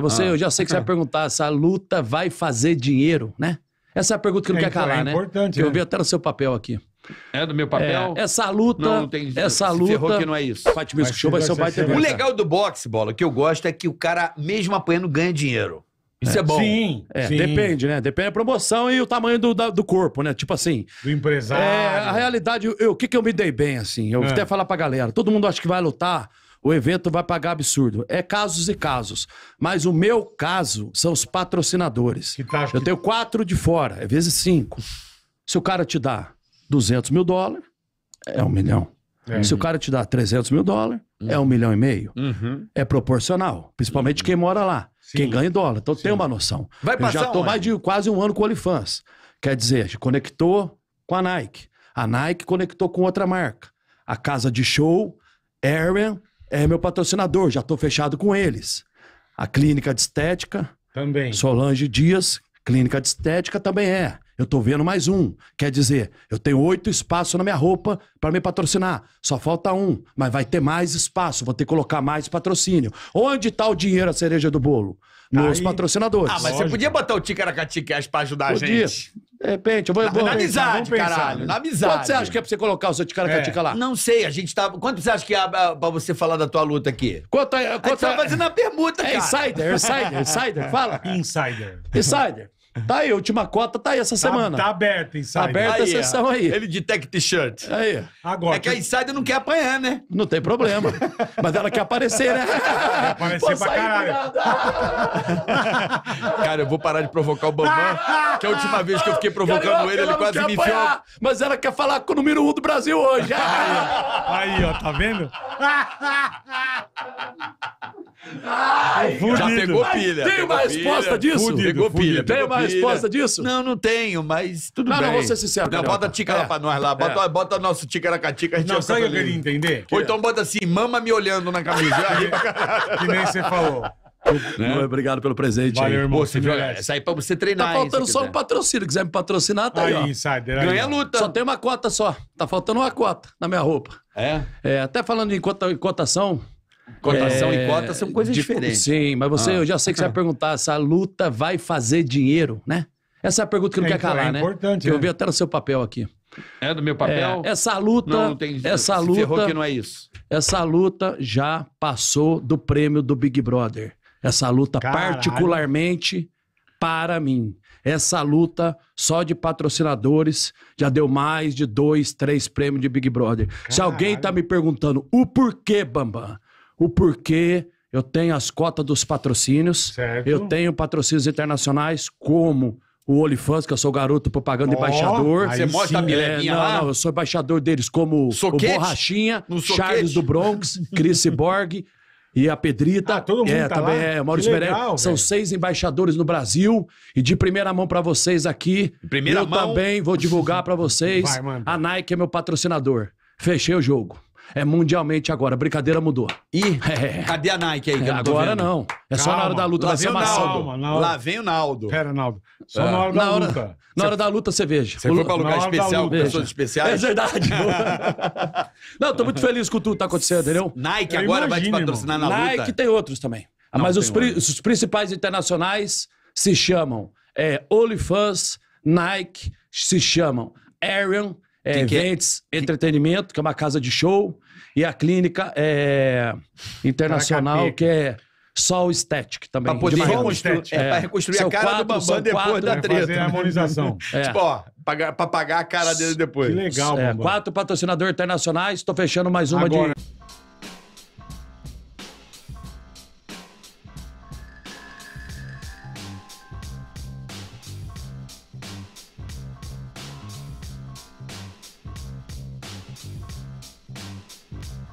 você, ah. eu já sei que você vai perguntar se a luta vai fazer dinheiro, né? Essa é a pergunta que não é, quer calar, então, é né? Importante, eu é. vi até no seu papel aqui. É do meu papel? É, essa luta. Não, não tem Essa luta. que não é isso. Fatimisco Show vai ser o baita. O legal do boxe, bola, que eu gosto é que o cara, mesmo apanhando, ganha dinheiro. Isso é, é bom. Sim, é, sim, Depende, né? Depende da promoção e o tamanho do, da, do corpo, né? Tipo assim. Do empresário. É, a realidade, o que, que eu me dei bem, assim? Eu é. até falar pra galera. Todo mundo acha que vai lutar o evento vai pagar absurdo. É casos e casos. Mas o meu caso são os patrocinadores. Tá, eu que... tenho quatro de fora, é vezes cinco. Se o cara te dá 200 mil dólares, é um milhão. É. Se o cara te dá 300 mil dólares, uhum. é um milhão e meio. Uhum. É proporcional, principalmente uhum. quem mora lá, Sim. quem ganha em dólar. Então Sim. tem uma noção. Vai eu já estou mais de quase um ano com o OnlyFans. Quer dizer, conectou com a Nike. A Nike conectou com outra marca. A casa de show, Arian, é meu patrocinador, já estou fechado com eles. A clínica de estética. Também. Solange Dias, clínica de estética também é. Eu estou vendo mais um. Quer dizer, eu tenho oito espaços na minha roupa para me patrocinar. Só falta um, mas vai ter mais espaço, vou ter que colocar mais patrocínio. Onde está o dinheiro, a cereja do bolo? Nos Aí... patrocinadores. Ah, mas Lógico. você podia botar o Ticaracati Cash para ajudar podia. a gente? De repente, eu vou. Na, vou na amizade, pensar, caralho. Né? na amizade. Quanto você acha que é pra você colocar o seu Ticaracatica é. lá? Não sei, a gente tá. Quanto você acha que é pra você falar da tua luta aqui? Quanto. É, quanto a gente tá é? fazendo a permuta, é cara. É insider, insider, insider. Fala. Insider. Insider. Tá aí, a última cota tá aí essa tá- semana. Tá aberta, Insider. Tá aberta aí, a sessão aí. Ele de tech t-shirt. Aí. Agora. É que a Insider não quer apanhar, né? Não tem problema. Mas ela quer aparecer, né? Quer aparecer Pô, pra caralho. Cara, eu vou parar de provocar o Bambam, que é a última vez que eu fiquei provocando ele, ele quase me enfiou. Mas ela quer falar com o número um do Brasil hoje. aí, aí ó, tá vendo? Ai, já pegou pilha. Tem uma resposta disso? Fudido, pegou pilha. Tem uma resposta disso? Não, não tenho, mas tudo não, bem. Não, não, vou ser sincero. Não, bota a tica lá é. pra nós lá. Bota, é. bota nosso tica A gente não, é sabe o que eu queria entender? Ou então bota assim, mama me olhando na camisa. que nem você falou. Né? Obrigado pelo presente. Valeu, aí. irmão. você viu, isso aí é pra você treinar. Tá faltando só um patrocínio. Quiser me patrocinar, tá aí. aí insider, Ganha aí. luta. Só tem uma cota só. Tá faltando uma cota na minha roupa. É? É, até falando em, cota, em cotação, Cotação é, e cota são coisas de, diferentes. Sim, mas você, ah. eu já sei que você vai perguntar se a luta vai fazer dinheiro, né? Essa é a pergunta que não é, quer calar, é né? Importante, eu né? vi até no seu papel aqui. É do meu papel? É, essa luta, não, não tem, essa luta, que não é isso. Essa luta já passou do prêmio do Big Brother. Essa luta Caralho. particularmente para mim. Essa luta só de patrocinadores já deu mais de dois, três prêmios de Big Brother. Caralho. Se alguém tá me perguntando o porquê, Bambam, o porquê eu tenho as cotas dos patrocínios, certo. eu tenho patrocínios internacionais como o Olifans, que eu sou garoto propaganda oh, embaixador. Você mostra a é, lá? Não, eu sou embaixador deles como soquete? o Borrachinha, Charles do Bronx, Chris Borg e a Pedrita. Ah, todo mundo é, tá também lá? é, Maurício São seis embaixadores no Brasil e de primeira mão para vocês aqui. Primeira eu mão. também vou divulgar para vocês. Vai, a Nike é meu patrocinador. Fechei o jogo. É mundialmente agora. Brincadeira mudou. Ih, é. cadê a Nike aí? É, agora não. É calma, só na hora da luta. Lá vem, o Naldo. Naldo. Lá vem o Naldo. Pera, Naldo. Só é. na hora da na hora, luta. Na hora da luta, você veja. Você foi pra lugar especial, pessoas especiais? É verdade. não, tô muito feliz com tudo que tá acontecendo, entendeu? Nike Eu agora imagine, vai te patrocinar irmão. na luta. Nike tem outros também. Ah, não, Mas os, pri os, principais internacionais se chamam é, OnlyFans, Nike, se chamam Arian, é, é, eventos, que... entretenimento, que é uma casa de show, e a clínica é, internacional, que é Sol Estética também. Pra poder reconstruir, é, pra é, reconstruir a cara quatro, do Bambam depois quatro, da né? treta. Fazer a harmonização. é. Tipo, ó, pra, pra, pagar a cara dele depois. Que legal, é, Quatro patrocinadores internacionais, tô fechando mais uma Agora. de...